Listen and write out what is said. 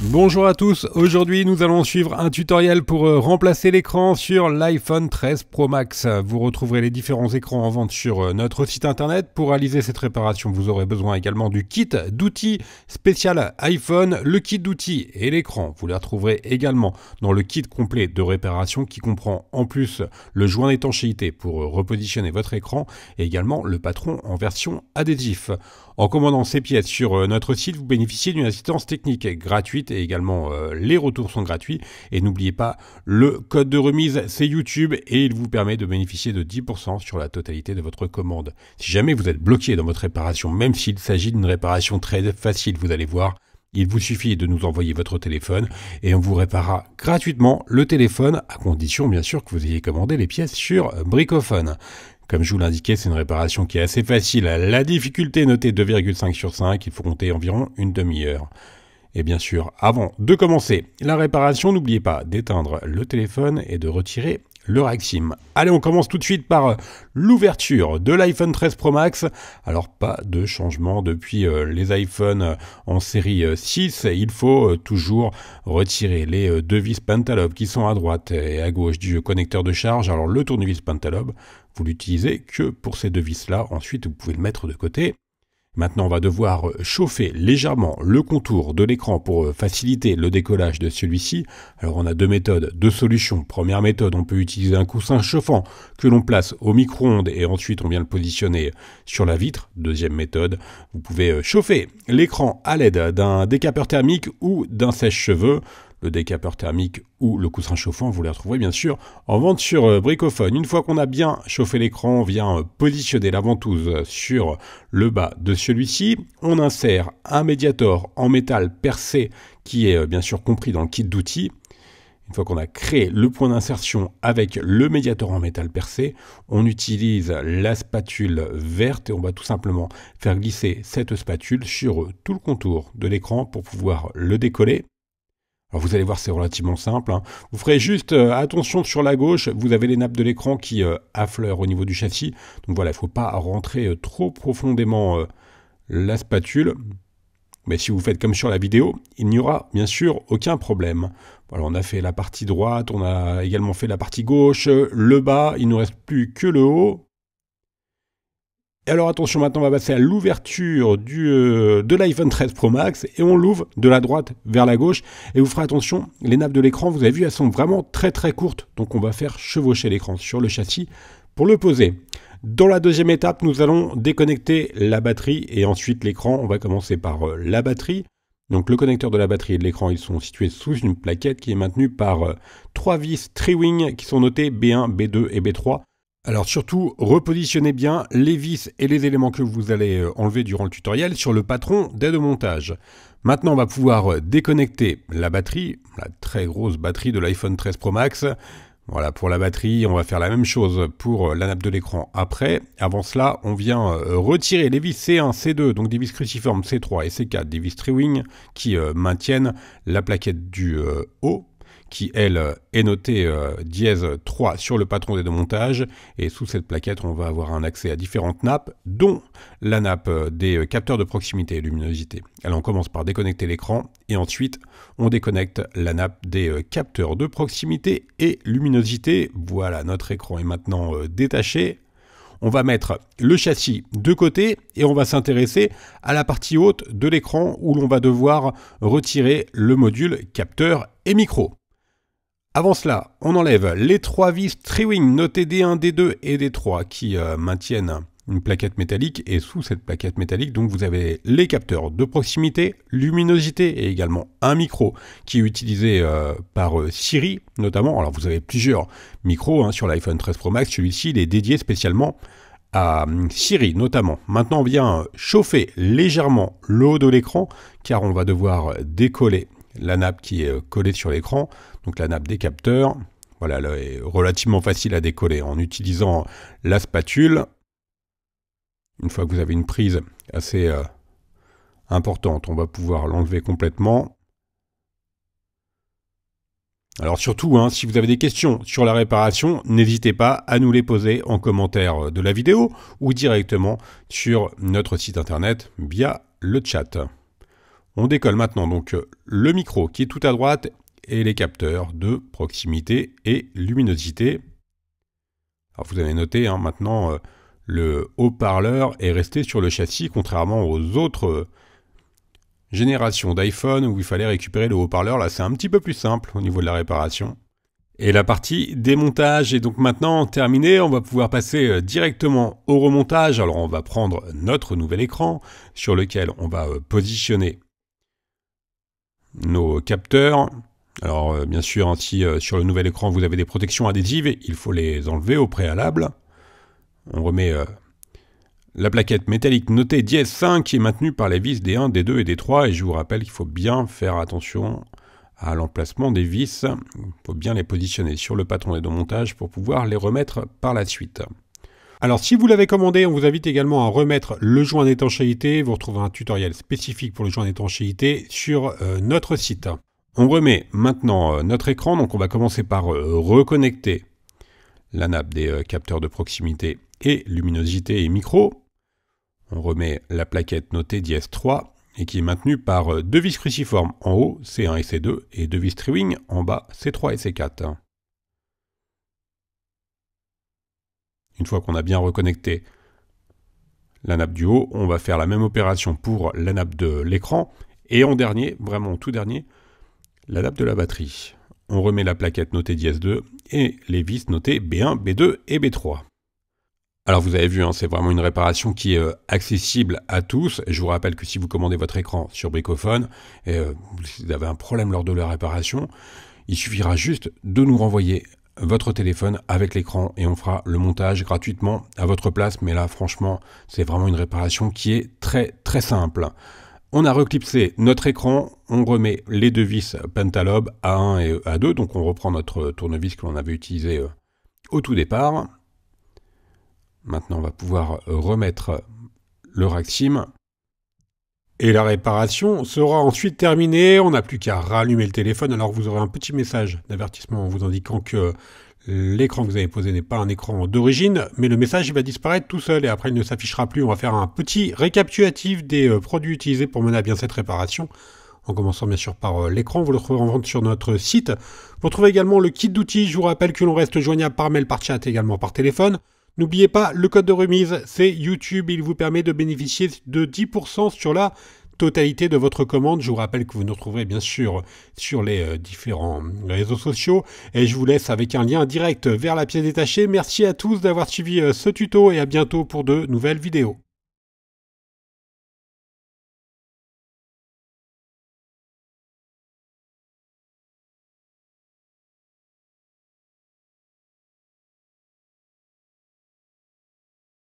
Bonjour à tous, aujourd'hui nous allons suivre un tutoriel pour euh, remplacer l'écran sur l'iPhone 13 Pro Max. Vous retrouverez les différents écrans en vente sur euh, notre site internet. Pour réaliser cette réparation, vous aurez besoin également du kit d'outils spécial iPhone, le kit d'outils et l'écran. Vous les retrouverez également dans le kit complet de réparation qui comprend en plus le joint d'étanchéité pour euh, repositionner votre écran et également le patron en version adhésif. En commandant ces pièces sur notre site, vous bénéficiez d'une assistance technique gratuite et également euh, les retours sont gratuits. Et n'oubliez pas, le code de remise, c'est YouTube et il vous permet de bénéficier de 10% sur la totalité de votre commande. Si jamais vous êtes bloqué dans votre réparation, même s'il s'agit d'une réparation très facile, vous allez voir, il vous suffit de nous envoyer votre téléphone et on vous réparera gratuitement le téléphone, à condition bien sûr que vous ayez commandé les pièces sur Bricophone. Comme je vous l'indiquais, c'est une réparation qui est assez facile. La difficulté notée 2,5 sur 5, il faut compter environ une demi-heure. Et bien sûr, avant de commencer la réparation, n'oubliez pas d'éteindre le téléphone et de retirer le Raxim. Allez, on commence tout de suite par euh, l'ouverture de l'iPhone 13 Pro Max. Alors pas de changement depuis euh, les iPhones euh, en série 6. Il faut toujours retirer les deux vis pentalobe qui sont à droite et à gauche du connecteur de charge. Alors le tournevis pentalobe, vous l'utilisez que pour ces deux vis là. Ensuite, vous pouvez le mettre de côté Maintenant, on va devoir chauffer légèrement le contour de l'écran pour euh, faciliter le décollage de celui-ci. Alors, on a deux méthodes, deux solutions. Première méthode, on peut utiliser un coussin chauffant que l'on place au micro-ondes et ensuite on vient le positionner sur la vitre. Deuxième méthode, vous pouvez euh, chauffer l'écran à l'aide d'un décapeur thermique ou d'un sèche-cheveux le décapeur thermique ou le coussin chauffant, vous les retrouverez bien sûr en vente sur euh, Bricophone. Une fois qu'on a bien chauffé l'écran, on vient euh, positionner la ventouse euh, sur le bas de celui-ci. On insère un médiator en métal percé qui est bien sûr compris dans le kit d'outils. Une fois qu'on a créé le point d'insertion avec le médiator en métal percé, on utilise la spatule verte et on va tout simplement faire glisser cette spatule sur tout le contour de l'écran pour pouvoir le décoller. Alors vous allez voir, c'est relativement simple. Hein. Vous ferez juste euh, attention sur la gauche, vous avez les nappes de l'écran qui euh, affleurent au niveau du châssis. Donc voilà, il ne faut pas rentrer euh, trop profondément la spatule. Mais si vous faites comme sur la vidéo, il n'y aura bien sûr aucun problème. Voilà, on a fait la partie droite, on a également fait la partie gauche, le bas, il ne nous reste plus que le haut. Et alors attention, maintenant on va passer à l'ouverture euh, de l'iPhone 13 Pro Max et on l'ouvre de la droite vers la gauche. Et vous ferez attention, les nappes de l'écran, vous avez vu, elles sont vraiment très très courtes. Donc on va faire chevaucher l'écran sur le châssis pour le poser. Dans la deuxième étape, nous allons déconnecter la batterie et ensuite l'écran. On va commencer par euh, la batterie. Donc le connecteur de la batterie et de l'écran, ils sont situés sous une plaquette qui est maintenue par euh, trois vis Triwing qui sont notées B1, B2 et B3. Alors surtout, repositionnez bien les vis et les éléments que vous allez euh, enlever durant le tutoriel sur le patron d'aide au montage. Maintenant, on va pouvoir euh, déconnecter la batterie, la très grosse batterie de l'iPhone 13 Pro Max. Voilà, pour la batterie, on va faire la même chose pour euh, la nappe de l'écran après. Avant cela, on vient retirer les vis C1, C2, donc des vis cruciformes C3 et C4, des vis Tree wing qui maintiennent la plaquette du haut qui, elle, est notée euh, dièse 3 sur le patron des deux montages. Et sous cette plaquette, on va avoir un accès à différentes nappes, dont la nappe euh, des euh, capteurs de proximité et luminosité. Alors on commence par déconnecter l'écran et ensuite on déconnecte la nappe des capteurs de proximité et luminosité. Voilà, notre écran est maintenant détaché on va mettre le châssis de côté et on va s'intéresser à la partie haute de l'écran où l'on va devoir retirer le module capteur et micro. Avant cela, on enlève les trois vis Treewing notées D1, D2 et D3 qui euh, maintiennent une plaquette métallique et sous cette plaquette métallique, donc vous avez les capteurs de proximité, luminosité et également un micro qui est utilisé euh, par euh, Siri notamment. Alors vous avez plusieurs micros hein, sur l'iPhone 13 Pro Max, celui-ci est dédié spécialement à hum, Siri notamment. Maintenant on vient chauffer légèrement l'eau de l'écran car on va devoir décoller la nappe qui est euh, collée sur l'écran, donc la nappe des capteurs. Voilà, elle est relativement facile à décoller en utilisant la spatule. Une fois que vous avez une prise assez euh, importante, on va pouvoir l'enlever complètement. Alors surtout, hein, si vous avez des questions sur la réparation, n'hésitez pas à nous les poser en commentaire euh, de la vidéo ou directement sur notre site internet via le chat. On décolle maintenant donc euh, le micro qui est tout à droite et les capteurs de proximité et luminosité. Alors vous avez noté hein, maintenant euh, le haut-parleur est resté sur le châssis contrairement aux autres euh, générations d'iPhone où il fallait récupérer le haut-parleur. Là c'est un petit peu plus simple au niveau de la réparation. Et la partie démontage est donc maintenant terminée. On va pouvoir passer directement au remontage. Alors on va prendre notre nouvel écran sur lequel on va positionner nos capteurs. Alors euh, bien sûr, hein, si euh, sur le nouvel écran vous avez des protections adhésives, il faut les enlever au préalable. On remet euh, la plaquette métallique notée ds 5 qui est maintenue par les vis D1, D2 et D3. Et je vous rappelle qu'il faut bien faire attention à l'emplacement des vis. Il faut bien les positionner sur le patron de montage pour pouvoir les remettre par la suite. Alors si vous l'avez commandé, on vous invite également à remettre le joint d'étanchéité. Vous retrouverez un tutoriel spécifique pour le joint d'étanchéité sur euh, notre site. On remet maintenant euh, notre écran, donc on va commencer par euh, reconnecter la nappe des capteurs de proximité et luminosité et micro. On remet la plaquette notée ds 3 et qui est maintenue par deux vis cruciformes en haut, C1 et C2, et deux vis streaming en bas, C3 et C4. une fois qu'on a bien reconnecté la nappe du haut, on va faire la même opération pour la nappe de l'écran. Et en dernier, vraiment tout dernier, la nappe de la batterie. On remet la plaquette notée ds 2 et les vis notées B1, B2 et B3. Alors vous avez vu, hein, c'est vraiment une réparation qui est euh, accessible à tous. Je vous rappelle que si vous commandez votre écran sur Bricophone et si euh, vous avez un problème lors de la réparation, il suffira juste de nous renvoyer votre téléphone avec l'écran et on fera le montage gratuitement à votre place. Mais là, franchement, c'est vraiment une réparation qui est très très simple. On a reclipsé notre écran, on remet les deux vis pentalobe A1 et A2, donc on reprend notre tournevis que l'on avait utilisé euh, au tout départ. Maintenant, on va pouvoir euh, remettre le rack et la réparation sera ensuite terminée. On n'a plus qu'à rallumer le téléphone. Alors vous aurez un petit message d'avertissement vous indiquant que l'écran que vous avez posé n'est pas un écran d'origine, mais le message il va disparaître tout seul et après il ne s'affichera plus. On va faire un petit récapitulatif des euh, produits utilisés pour mener à bien cette réparation. En commençant bien sûr par euh, l'écran, vous le retrouverez en vente sur notre site. Vous trouvez également le kit d'outils. Je vous rappelle que l'on reste joignable par mail, par chat et également par téléphone. N'oubliez pas, le code de remise, c'est YouTube. Il vous permet de bénéficier de 10% sur la totalité de votre commande. Je vous rappelle que vous nous trouverez bien sûr sur les euh, différents réseaux sociaux et je vous laisse avec un lien direct vers la pièce détachée. Merci à tous d'avoir suivi euh, ce tuto et à bientôt pour de nouvelles vidéos.